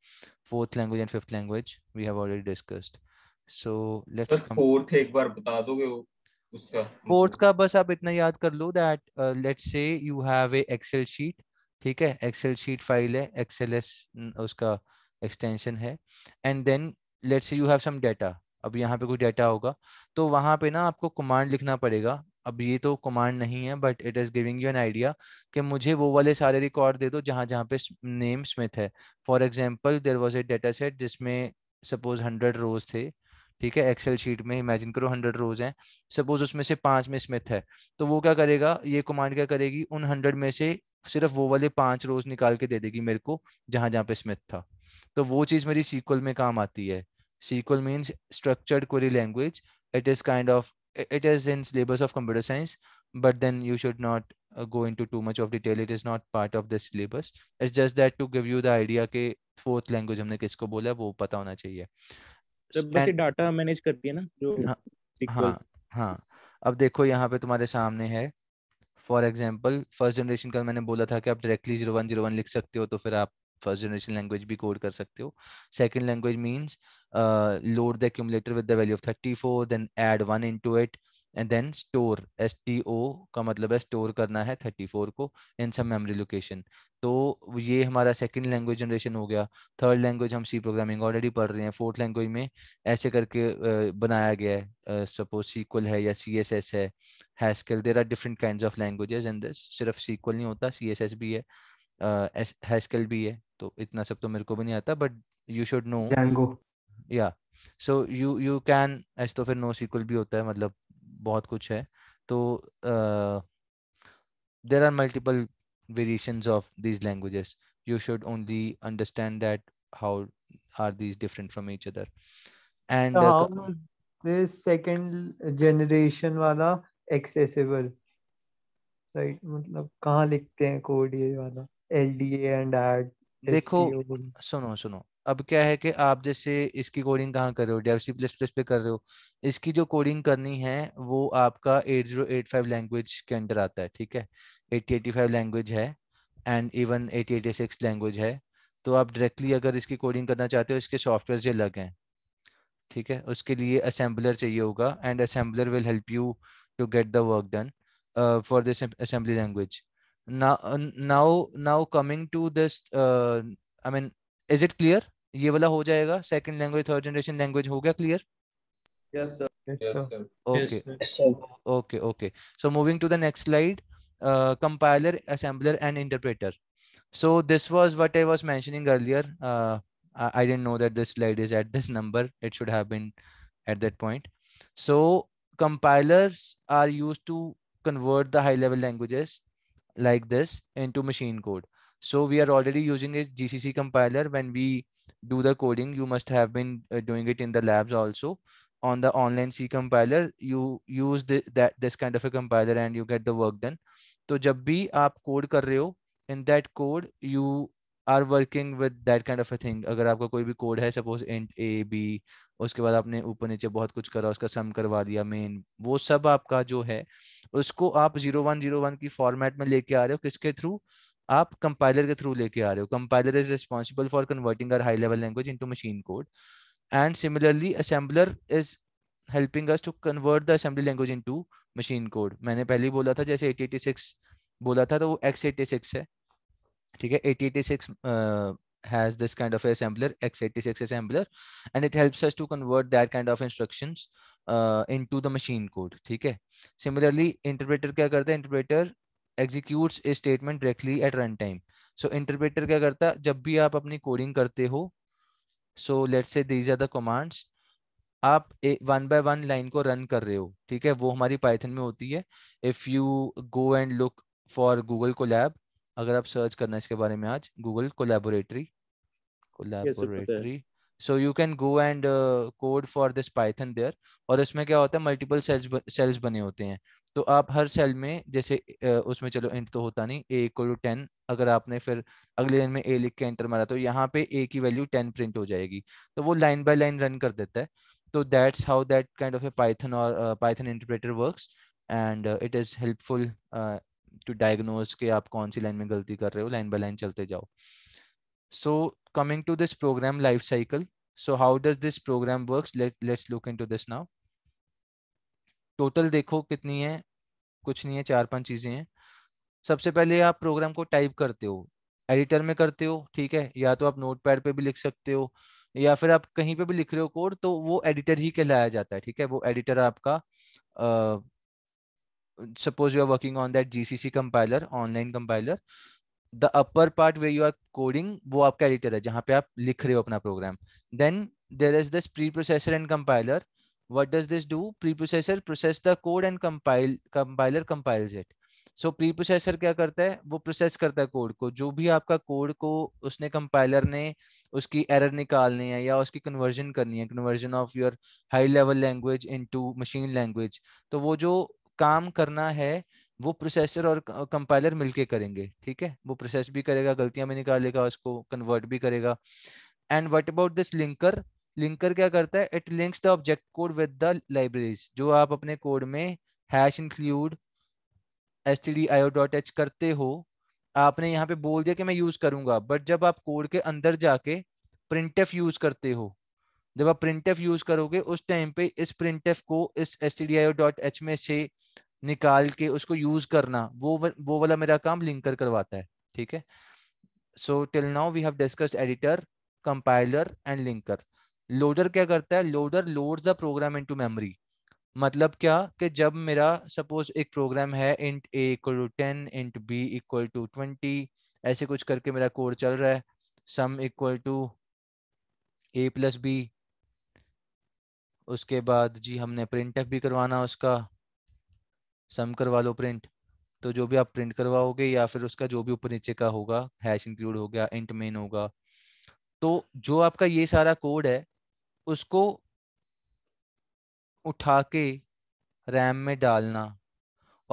fourth language and fifth language we have already discussed so let's fourth एक बार बता दोगे वो उसका फोर्थ का बस आप इतना याद कर लो that let's say you have a excel sheet ठीक है एक्सेल शीट फाइल है एक्सेल एस उसका एक्सटेंशन है and then let's say you have some data अब यहाँ पे कुछ डेटा होगा तो वहां पे ना आपको कमांड लिखना पड़ेगा अब ये तो कमांड नहीं है but it is giving you an idea कि मुझे वो वाले सारे रिकॉर्ड दे दो जहाँ जहाँ पे नेम स्मिथ है for example there was a data set जिसमें सपोज हंड्रेड रोज थे ठीक है एक्सेल शीट में इमेजिन करो हंड्रेड रोज हैं सपोज उसमें से पांच में स्मिथ है तो वो क्या करेगा ये कमांड क्या करेगी उन हंड्रेड में से सिर्फ वो वाले पांच रोज निकाल के दे देगी मेरे को जहां जहां पे स्मिथ था तो वो चीज मेरी सीक्वल में काम आती है sequel means structured query language it is kind of it is in syllabus of computer science but then you should not uh, go into too much of detail it is not part of the syllabus it's just that to give you the idea ke fourth language humne kisko bola wo pata hona chahiye सब बस data manage karti hai na jo हाँ हाँ, हाँ अब देखो यहाँ पे तुम्हारे सामने है फॉर एग्जाम्पल फर्स्ट जनरेशन का मैंने बोला था कि आप directly zero one zero one लिख सकते हो तो फिर आप फर्स्ट जनरेशन लैंग्वेज भी कोड कर सकते हो second language means load the accumulator with the value of thirty four then add one in into it and then store S T O का मतलब है स्टोर करना है थर्टी फोर को इन सब मेमोरी लोकेशन तो ये हमारा सेकेंड लैंग्वेज जनरेशन हो गया थर्ड लैंग्वेज हम सी प्रोग्रामिंग ऑलरेडी पढ़ रहे हैं फोर्थ लैंग्वेज में ऐसे करके uh, बनाया गया है सपोज uh, सीक्वल है या सी एस एस है Haskell there are different kind of languages and सिर्फ सीक्वल नहीं होता सी एस एस भी है हैस्केल भी है तो इतना सब तो मेरे को भी नहीं आता बट यू शुड नो या so you you can as तो फिर नो सीक्वल भी होता है मतलब बहुत कुछ है तो there are multiple variation of these languages you should only understand that how are these different from each other and this generation वाला एक्सेसिबल राइट मतलब कहाँ लिखते हैं कोड ये वाला एलडीए एंड एड देखो सुनो सुनो अब क्या है कि आप जैसे इसकी कोडिंग कहाँ कर रहे हो डेवसी प्लस प्लस पे कर रहे हो इसकी जो कोडिंग करनी है वो आपका 8085 लैंग्वेज के अंडर आता है ठीक है 8085 लैंग्वेज है एंड इवन 8086 लैंग्वेज है तो आप डायरेक्टली अगर इसकी कोडिंग करना चाहते हो इसके सॉफ्टवेयर से अलग हैं ठीक है उसके लिए असेंबलर चाहिए होगा and assembler will help you to get the work done for this assembly language now uh, now now coming to this uh, i mean is it clear ये वाला हो जाएगा second language third generation language हो गया Yes, sir. Okay. Okay. so moving to the next slide uh, compiler assembler and interpreter so this was what i was mentioning earlier uh, I, I didn't know that this slide is at this number it should have been at that point so compilers are used to convert the high level languages like this into machine code. So we are already using a GCC compiler. When we do the coding, you must have been uh, doing it in the labs also. On the online C compiler, you use the, that this kind of a compiler and you get the work done. So, जब भी आप code कर रहे हो in that code you are working with that kind of a thing अगर आपका कोई भी कोड है सपोज इंट ए बी उसके बाद आपने ऊपर नीचे बहुत कुछ करा उसका सम करवा दिया मेन वो सब आपका जो है उसको आप जीरो वन जीरो वन की फॉर्मेट में लेके आ रहे हो किसके थ्रू आप कंपाइलर के थ्रू लेके आ रहे हो compiler is responsible for converting our high level language into machine code and similarly assembler is helping us to convert the assembly language into machine code मैंने पहले ही बोला था जैसे एटी बोला था तो वो एक्स एटी है ठीक है 8086 uh, has this kind of assembler x86 assembler and it helps us to convert that kind of instructions uh, into the machine code ठीक है similarly interpreter क्या करता है interpreter executes a statement directly at runtime so interpreter क्या करता है जब भी आप अपनी coding करते हो so let's say these are the commands आप वन बाय वन लाइन को रन कर रहे हो ठीक है वो हमारी पाइथन में होती है if you go and look for Google Colab अगर आप सर्च करना है इसके बारे में आज Google collaboratory collaboratory so you can go and code for this Python there और इसमें क्या होता है मल्टीपल सेल्स सेल्स बने होते हैं तो आप हर सेल में जैसे uh, उसमें चलो इंट तो होता नहीं ए इक्वल टू टेन अगर आपने फिर अगले लाइन में ए लिख के एंटर मारा तो यहाँ पे ए की वैल्यू टेन प्रिंट हो जाएगी तो वो लाइन बाय लाइन रन कर देता है तो that's how that kind of a Python और Python interpreter works and it is helpful to diagnose के आप कौन सी लाइन में गलती कर रहे हो लाइन बाय लाइन चलते जाओ so coming to this program life cycle so how does this program work let's look into this now total देखो कितनी है कुछ नहीं है चार पांच चीजें हैं सबसे पहले आप प्रोग्राम को टाइप करते हो एडिटर में करते हो ठीक है या तो आप नोट पैड पे भी लिख सकते हो या फिर आप कहीं पे भी लिख रहे हो कोड तो वो एडिटर ही कहलाया जाता है ठीक है वो एडिटर आपका suppose you are working on that gcc compiler online compiler the upper part where you are coding wo aapka editor hai jahan pe aap likh rahe ho apna program then there is this preprocessor and compiler what does this do preprocessor process the code and compile compiler compiles it so preprocessor क्या करता है वो process करता है code को जो भी आपका कोड को उसने कंपाइलर ने उसकी एरर निकालनी है या उसकी कन्वर्जन करनी है conversion of your high level language into machine language तो वो जो काम करना है वो प्रोसेसर और कंपाइलर मिलके करेंगे ठीक है वो प्रोसेस भी करेगा गलतियां भी निकालेगा उसको कन्वर्ट भी करेगा and what about this linker linker क्या करता है it links the object code with the libraries जो आप अपने कोड में hash include S T D I dot H करते हो आपने यहाँ पे बोल दिया कि मैं यूज करूंगा बट जब आप कोड के अंदर जाके प्रिंट एफ यूज करते हो जब आप एफ यूज करोगे उस टाइम पे इस एफ को इस एस में से निकाल के उसको यूज करना वो वो वाला मेरा काम लिंकर करवाता है ठीक है so till now we have discussed editor compiler and linker loader क्या करता है loader loads the program into memory मतलब क्या कि जब मेरा सपोज एक प्रोग्राम है int a equal to ten int b equal to twenty ऐसे कुछ करके मेरा कोड चल रहा है sum equal to a plus b उसके बाद जी हमने प्रिंट एफ भी करवाना उसका सम करवा लो प्रिंट तो जो भी आप प्रिंट करवाओगे या फिर उसका जो भी ऊपर नीचे का होगा हैश इंक्लूड हो गया इंट मेन होगा तो जो आपका ये सारा कोड है उसको उठा के रैम में डालना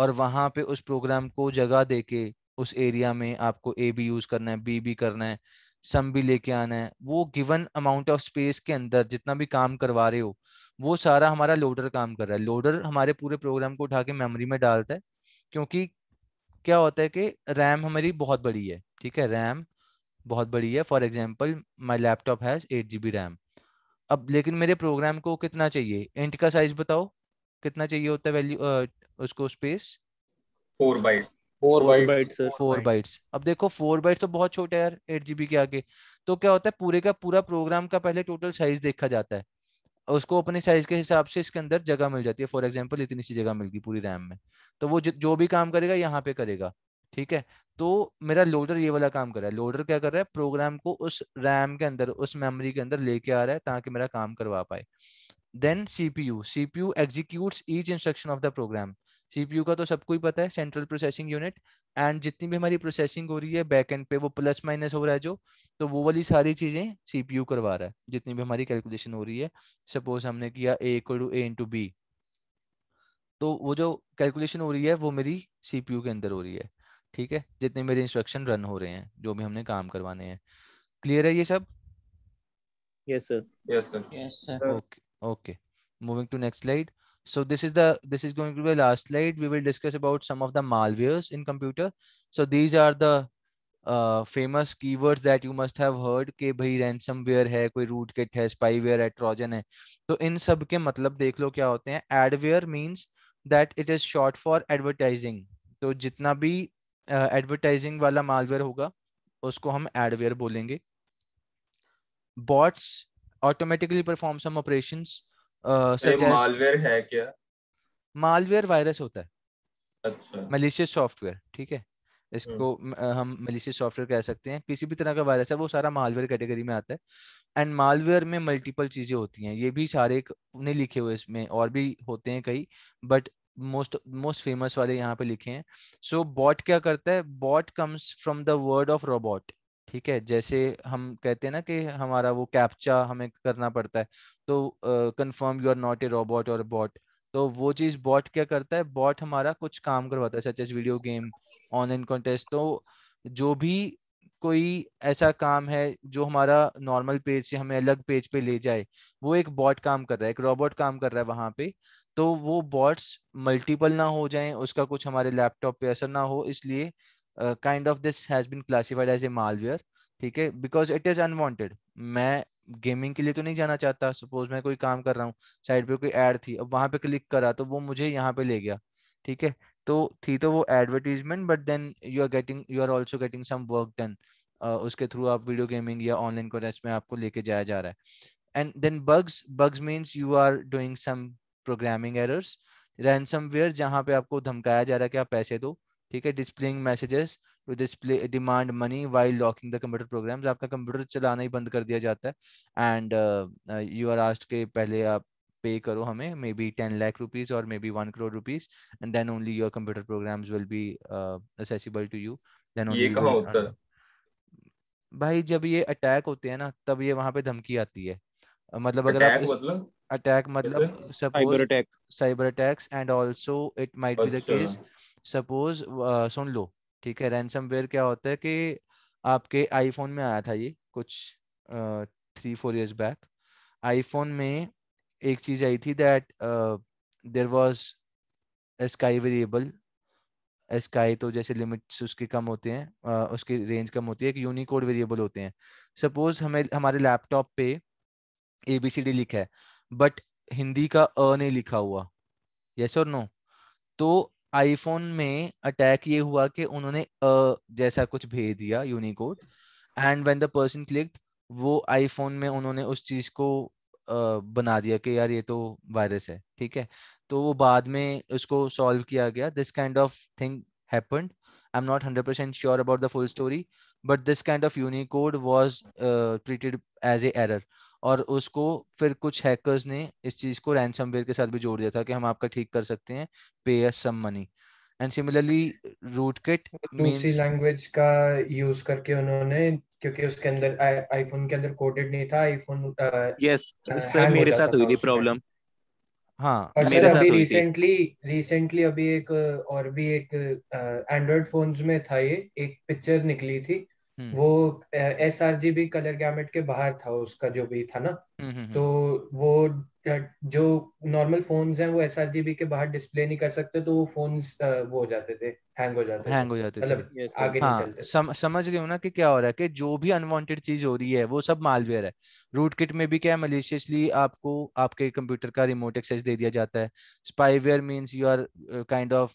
और वहाँ पे उस प्रोग्राम को जगह दे के उस एरिया में आपको ए बी यूज़ करना है बी भी करना है सम भी लेके आना है वो गिवन अमाउंट ऑफ स्पेस के अंदर जितना भी काम करवा रहे हो वो सारा हमारा लोडर काम कर रहा है लोडर हमारे पूरे प्रोग्राम को उठा के मेमोरी में डालता है क्योंकि क्या होता है कि रैम हमारी बहुत बड़ी है ठीक है रैम बहुत बड़ी है for example my laptop has eight G RAM अब लेकिन मेरे प्रोग्राम को कितना चाहिए इंट का साइज बताओ कितना चाहिए होता है वैल्यू उसको space four byte four byte four bytes अब देखो फोर बाइट्स तो बहुत छोटे यार एट जीबी के आगे तो क्या होता है पूरे का पूरा प्रोग्राम का पहले टोटल साइज देखा जाता है उसको अपने साइज के हिसाब से इसके अंदर जगह मिल जाती है फॉर एग्जाम्पल इतनी सी जगह मिल गई पूरी रैम में तो वो जो भी काम करेगा यहाँ पे करेगा ठीक है तो मेरा लोडर ये वाला काम कर रहा है लोडर क्या कर रहा है प्रोग्राम को उस रैम के अंदर उस मेमोरी के अंदर लेके आ रहा है ताकि मेरा काम करवा पाए then CPU CPU executes each instruction of the program CPU का तो सबको ही पता है सेंट्रल प्रोसेसिंग यूनिट एंड जितनी भी हमारी प्रोसेसिंग हो रही है बैक एंड पे वो प्लस माइनस हो रहा है जो तो वो वाली सारी चीजें सीपीयू करवा रहा है जितनी भी हमारी कैलकुलेशन हो रही है सपोज हमने किया A equal to A into B तो वो जो कैलकुलेशन हो रही है वो मेरी सीपीयू के अंदर हो रही है ठीक है जितने मेरे इंस्ट्रक्शन रन हो रहे हैं जो भी हमने काम करवाने हैं क्लियर है ये सब yes sir yes sir yes sir okay okay moving to next slide so this is the this is going to be the last slide we will discuss about some of the malwares in computer so these are the uh, famous keywords that you must have heard ke bhai ransomware hai koi rootkit hai spyware hai trojan hai तो in sab ke matlab dekh lo kya hote hain adware means that it is short for advertising तो jitna bhi uh, advertising wala malware hoga usko hum adware bolenge bots automatically perform some operations malware है क्या malware virus होता है अच्छा malicious software ठीक है इसको हम्म। हम मलिशियस सॉफ्टवेयर कह सकते हैं किसी भी तरह का वायरस है वो सारा मालवेयर कैटेगरी में आता है एंड मालवेयर में मल्टीपल चीजें होती हैं ये भी सारे ने लिखे हुए इसमें और भी होते हैं कई बट मोस्ट मोस्ट फेमस वाले यहाँ पे लिखे हैं सो so, बॉट क्या करता है bot comes from the word of robot ठीक है जैसे हम कहते हैं ना कि हमारा वो कैप्चा हमें करना पड़ता है तो confirm you are not a robot और बॉट तो वो चीज बॉट क्या करता है बॉट हमारा कुछ काम करवाता है such as video game online contest तो जो भी कोई ऐसा काम है जो हमारा नॉर्मल पेज से हमें अलग पेज पे ले जाए वो एक बॉट काम कर रहा है एक रोबोट काम कर रहा है वहां पे तो वो बॉट्स मल्टीपल ना हो जाएं उसका कुछ हमारे लैपटॉप पे असर ना हो इसलिए kind of this has been classified as a malware ठीक है बिकॉज इट इज अनवांटेड मैं गेमिंग के लिए तो नहीं जाना चाहता सपोज मैं कोई काम कर रहा हूँ साइड पे कोई ऐड थी अब वहां पे क्लिक करा तो वो मुझे यहाँ पे ले गया ठीक है तो थी तो वो advertisement but then you are getting you are also getting some work done उसके थ्रू आप वीडियो गेमिंग या ऑनलाइन कोर्स में आपको लेके जाया जा रहा है and then bugs bugs means you are doing some programming errors ransomware जहाँ पे आपको धमकाया जा रहा है कि आप पैसे दो ठीक है displaying messages to display demand money by locking the computer program आपका कंप्यूटर चलाना ही बंद कर दिया जाता है एंड यू आर आस्ट के पहले आप पे करो हमें maybe ten lakh rupees और maybe one crore rupees and then only your computer program will be accessible to you then only भाई जब ये अटैक होते हैं ना तब ये वहां पे धमकी आती है मतलब अगर आप अटैक मतलब suppose cyber attacks and also it might be the case suppose सुन लो ठीक है वेयर क्या होता है कि आपके आईफोन में आया था ये कुछ three four years back iPhone में एक चीज आई थी that there was sky variable sky तो जैसे लिमिट्स उसके कम होते हैं uh, उसकी रेंज कम होती है एक यूनिकोड वेरिएबल होते हैं सपोज हमें हमारे लैपटॉप पे ए बी सी डी लिखा है बट हिंदी का अ नहीं लिखा हुआ यस और नो तो आईफोन में अटैक ये हुआ कि उन्होंने अ जैसा कुछ भेज दिया Unicode and when the person click वो आईफोन में उन्होंने उस चीज को बना दिया कि यार ये तो वायरस है ठीक है तो वो बाद में उसको सॉल्व किया गया this kind of thing happened I am not hundred percent sure about the full story but this kind of Unicode was treated as a error और उसको फिर कुछ हैकर्स ने इस चीज को रैनसम के साथ भी जोड़ दिया था कि हम आपका ठीक कर सकते हैं pays some money and similarly rootkit दूसरी लैंग्वेज का यूज करके उन्होंने क्योंकि उसके अंदर आईफोन के अंदर कोडेड नहीं था आईफोन यस सर मेरे साथ हुई थी प्रॉब्लम हाँ और मेरे सर अभी रिसेंटली रिसेंटली अभी एक और भी एक एंड्रॉइड uh, फोन्स में था ये एक पिक्चर निकली थी हम्म। वो S R G B colour gamut के बाहर था उसका जो भी था ना हम्म, हम्म, तो वो जो नॉर्मल फोन्स हैं वो एस आर जी बी के बाहर डिस्प्ले नहीं कर सकते तो वो फोन्स वो हो जाते थे हैंग हो जाते हैंग हो जाते मतलब आगे हाँ, नहीं चलते सम, समझ रही हूँ ना कि क्या हो रहा है कि जो भी अनवांटेड चीज हो रही है वो सब मालवेयर है रूट किट में भी क्या है मलेशियसली आपको आपके कंप्यूटर का रिमोट एक्सेस दे दिया जाता है spyware means you are kind of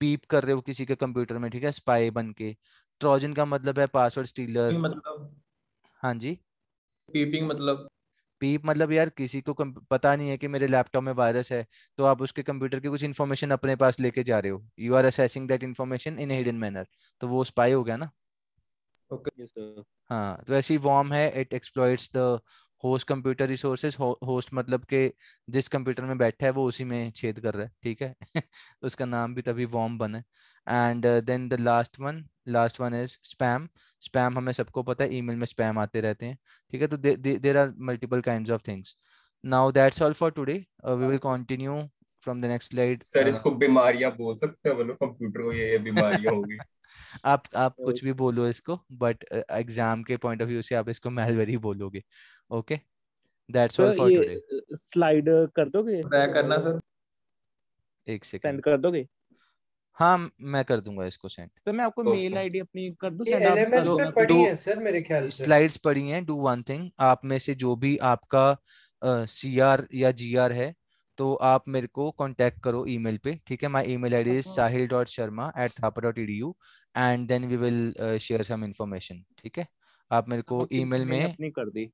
peep कर रहे हो किसी के कंप्यूटर में ठीक है स्पाई बन के ट्रोजन का मतलब है पासवर्ड स्टीलर मतलब हाँ जी पीपिंग मतलब पीप मतलब यार किसी को पता नहीं है कि मेरे लैपटॉप में वायरस है तो आप उसके कंप्यूटर की कुछ इन्फॉर्मेशन अपने पास लेके जा रहे हो you are assessing that information in hidden manner तो वो स्पाई हो गया ना ओके okay. हाँ तो ऐसी वॉर्म है it exploits the host computer resources host मतलब के जिस कंप्यूटर में बैठा है वो उसी में छेद कर रहा है ठीक है उसका नाम भी तभी वॉर्म बना है and then the last one last one is spam spam हमें सबको पता है ईमेल में स्पैम आते रहते हैं ठीक है तो there are multiple kind of things now that's all for today we will continue from the next slide sir इसको बीमारियां बोल सकते हैं बोलो कंप्यूटर को ये बीमारियां होगी आप आप कुछ भी बोलो इसको बट एग्जाम uh, के पॉइंट ऑफ व्यू से आप इसको मेलवेयर ही बोलोगे okay that's all for today slide कर दोगे ट्राई करना सर एक सेकंड सेंड कर दोगे हाँ मैं कर दूंगा इसको सेंड तो मैं आपको मेल आईडी अपनी कर दूं सेंड एलएमएस पे पड़ी है सर मेरे ख्याल से स्लाइड्स पड़ी हैं डू वन थिंग आप में से जो भी आपका सीआर uh, या जीआर है तो आप मेरे को कांटेक्ट करो ईमेल पे ठीक है my email ID is Sahil dot Sharma at Thapa dot E D U and then we will share some information ठीक है आप मेरे को ईमेल में अपनी कर दी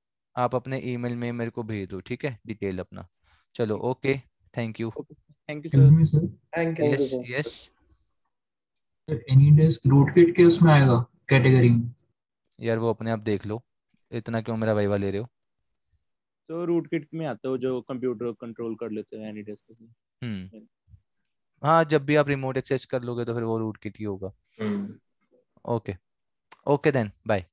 आप अपने ईमेल में मेरे को भेज दो ठीक है डिटेल अपना चलो okay thank you thank you sir thank you yes yes AnyDesk rootkit के उसमें आएगा कैटेगरी में यार वो अपने आप देख लो इतना क्यों मेरा वाइवा ले रहे हो तो रूटकिट में आता हो जो कंप्यूटर कंट्रोल कर लेते हैं एनी डेस्क में हम्म हाँ जब भी आप रिमोट एक्सेस कर लोगे तो फिर वो रूटकिट ही होगा ओके ओके देन बाय